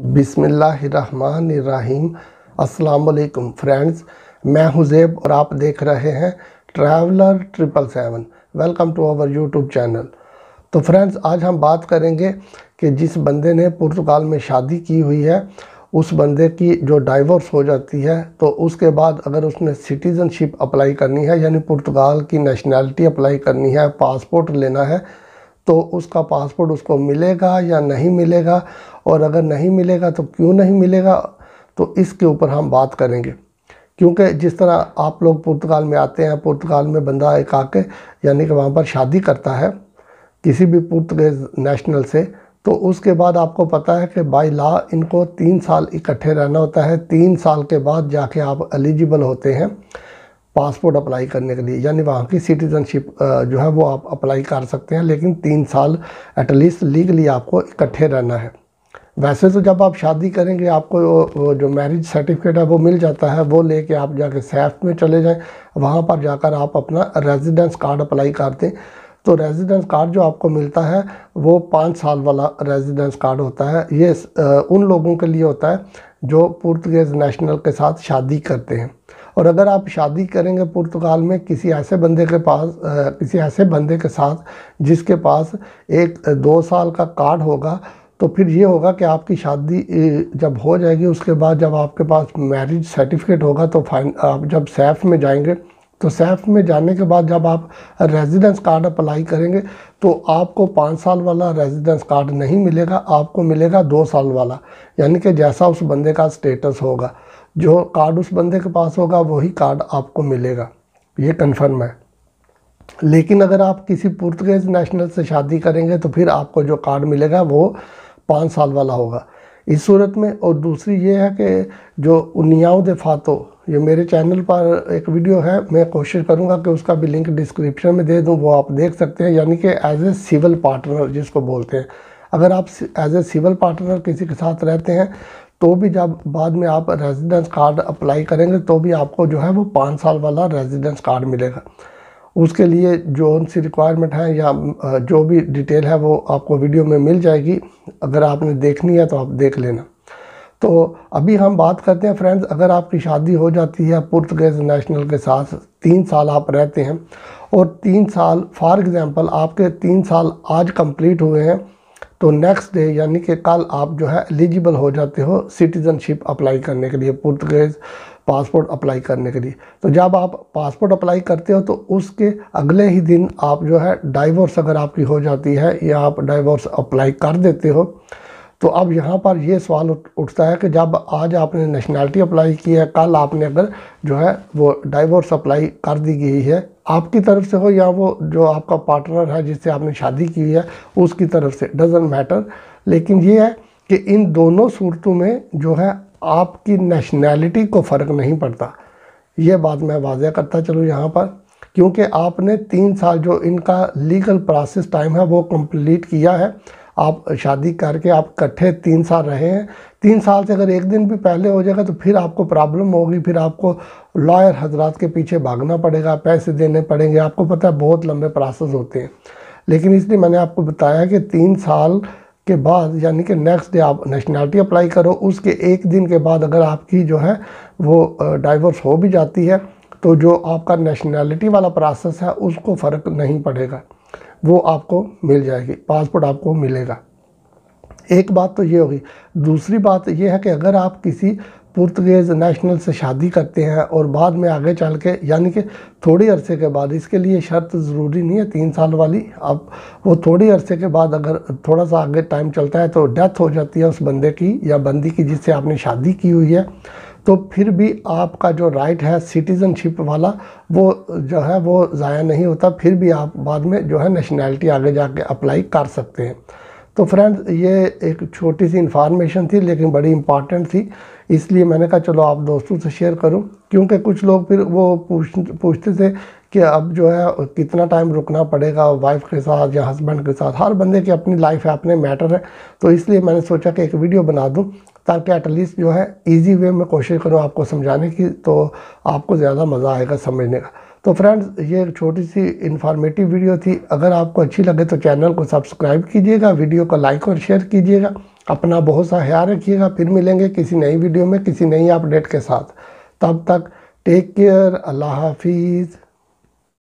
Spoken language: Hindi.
बिसमीम् अल्लाम फ्रेंड्स मैं हुज़ैब और आप देख रहे हैं traveller triple seven welcome to our YouTube channel तो फ्रेंड्स आज हम बात करेंगे कि जिस बंदे ने पुर्तगाल में शादी की हुई है उस बंदे की जो डाइवोर्स हो जाती है तो उसके बाद अगर उसने सिटीज़नशिप अप्लाई करनी है यानी पुर्तगाल की नेशनैलिटी अप्लाई करनी है पासपोर्ट लेना है तो उसका पासपोर्ट उसको मिलेगा या नहीं मिलेगा और अगर नहीं मिलेगा तो क्यों नहीं मिलेगा तो इसके ऊपर हम बात करेंगे क्योंकि जिस तरह आप लोग पुर्तगाल में आते हैं पुर्तगाल में बंदा एक आके यानी कि वहाँ पर शादी करता है किसी भी पुर्तगेज नेशनल से तो उसके बाद आपको पता है कि बाई लॉ इनको तीन साल इकट्ठे रहना होता है तीन साल के बाद जाके आप एलिजिबल होते हैं पासपोर्ट अप्लाई करने के लिए यानी वहाँ की सिटीजनशिप जो है वो आप अप्लाई कर सकते हैं लेकिन तीन साल एटलीस्ट लीगली आपको इकट्ठे रहना है वैसे तो जब आप शादी करेंगे आपको वो, वो जो मैरिज सर्टिफिकेट है वो मिल जाता है वो लेके आप जाके सैफ में चले जाएं वहाँ पर जाकर आप अपना रेजिडेंस कार्ड अप्लाई कर दें तो रेजिडेंस कार्ड जो आपको मिलता है वो पाँच साल वाला रेजिडेंस कार्ड होता है ये उन लोगों के लिए होता है जो पुर्तगेज नेशनल के साथ शादी करते हैं और अगर आप शादी करेंगे पुर्तगाल में किसी ऐसे बंदे के पास किसी ऐसे बंदे के साथ जिसके पास एक दो साल का कार्ड होगा तो फिर ये होगा कि आपकी शादी जब हो जाएगी उसके बाद जब आपके पास मैरिज सर्टिफिकेट होगा तो फाइन आप जब सैफ में जाएंगे तो सैफ में जाने के बाद जब आप रेजिडेंस कार्ड अप्लाई करेंगे तो आपको पाँच साल वाला रेजिडेंस कार्ड नहीं मिलेगा आपको मिलेगा दो साल वाला यानी कि जैसा उस बंदे का स्टेटस होगा जो कार्ड उस बंदे के पास होगा वही कार्ड आपको मिलेगा ये कन्फर्म है लेकिन अगर आप किसी पुर्तगेज नेशनल से शादी करेंगे तो फिर आपको जो कार्ड मिलेगा वो पाँच साल वाला होगा इस सूरत में और दूसरी ये है कि जो दे फातो ये मेरे चैनल पर एक वीडियो है मैं कोशिश करूँगा कि उसका भी लिंक डिस्क्रिप्शन में दे दूँ वो आप देख सकते हैं यानी कि एज ए सिविल पार्टनर जिसको बोलते हैं अगर आप एज ए सिविल पार्टनर किसी के साथ रहते हैं तो भी जब बाद में आप रेजिडेंस कार्ड अप्लाई करेंगे तो भी आपको जो है वो पाँच साल वाला रेजिडेंस कार्ड मिलेगा उसके लिए जो सी रिक्वायरमेंट है या जो भी डिटेल है वो आपको वीडियो में मिल जाएगी अगर आपने देखनी है तो आप देख लेना तो अभी हम बात करते हैं फ्रेंड्स अगर आपकी शादी हो जाती है पुर्तगेज नेशनल के साथ तीन साल आप रहते हैं और तीन साल फॉर एग्ज़ाम्पल आपके तीन साल आज कंप्लीट हुए हैं तो नेक्स्ट डे यानी कि कल आप जो है एलिजिबल हो जाते हो सिटीज़नशिप अप्लाई करने के लिए पुर्तगेज पासपोर्ट अप्लाई करने के लिए तो जब आप पासपोर्ट अप्लाई करते हो तो उसके अगले ही दिन आप जो है डाइवोर्स अगर आपकी हो जाती है या आप डाइवोर्स अप्लाई कर देते हो तो अब यहाँ पर ये सवाल उठता है कि जब आज आपने नेशनलिटी अप्लाई की है कल आपने अगर जो है वो डाइवोर्स अप्लाई कर दी गई है आपकी तरफ से हो या वो जो आपका पार्टनर है जिससे आपने शादी की है उसकी तरफ से डजेंट मैटर लेकिन ये है कि इन दोनों सूरतों में जो है आपकी नेशनैलिटी को फ़र्क नहीं पड़ता ये बात मैं वाजह करता चलूँ यहाँ पर क्योंकि आपने तीन साल जो इनका लीगल प्रोसेस टाइम है वो कंप्लीट किया है आप शादी करके आप इकट्ठे तीन साल रहे हैं तीन साल से अगर एक दिन भी पहले हो जाएगा तो फिर आपको प्रॉब्लम होगी फिर आपको लॉयर हजरात के पीछे भागना पड़ेगा पैसे देने पड़ेंगे आपको पता है बहुत लंबे प्रोसेस होते हैं लेकिन इसलिए मैंने आपको बताया कि तीन साल के बाद यानी कि नेक्स्ट डे आप नेशनैलिटी अप्लाई करो उसके एक दिन के बाद अगर आपकी जो है वो डाइवर्स हो भी जाती है तो जो आपका नेशनैलिटी वाला प्रोसेस है उसको फ़र्क नहीं पड़ेगा वो आपको मिल जाएगी पासपोर्ट आपको मिलेगा एक बात तो ये होगी दूसरी बात यह है कि अगर आप किसी पुर्तगेज़ नेशनल से शादी करते हैं और बाद में आगे चल के यानी कि थोड़ी अरसे के बाद इसके लिए शर्त ज़रूरी नहीं है तीन साल वाली अब वो थोड़ी अरसे के बाद अगर थोड़ा सा आगे टाइम चलता है तो डेथ हो जाती है उस बंदे की या बंदी की जिससे आपने शादी की हुई है तो फिर भी आपका जो राइट है सिटीज़नशिप वाला वो जो है वो ज़ाया नहीं होता फिर भी आप बाद में जो है नेशनैलिटी आगे जाके अप्लाई कर सकते हैं तो फ्रेंड्स ये एक छोटी सी इन्फॉर्मेशन थी लेकिन बड़ी इंपॉर्टेंट थी इसलिए मैंने कहा चलो आप दोस्तों से शेयर करो क्योंकि कुछ लोग फिर वो पूछ पूछते थे कि अब जो है कितना टाइम रुकना पड़ेगा वाइफ के साथ या हस्बैंड के साथ हर बंदे की अपनी लाइफ है अपने मैटर है तो इसलिए मैंने सोचा कि एक वीडियो बना दूँ ताकि एटलीस्ट जो है इजी वे में कोशिश करूँ आपको समझाने की तो आपको ज़्यादा मज़ा आएगा समझने का तो फ्रेंड्स ये एक छोटी सी इन्फॉर्मेटिव वीडियो थी अगर आपको अच्छी लगे तो चैनल को सब्सक्राइब कीजिएगा वीडियो को लाइक और शेयर कीजिएगा अपना बहुत सा ख्याल रखिएगा फिर मिलेंगे किसी नई वीडियो में किसी नई अपडेट के साथ तब तक टेक केयर अल्लाह हाफिज़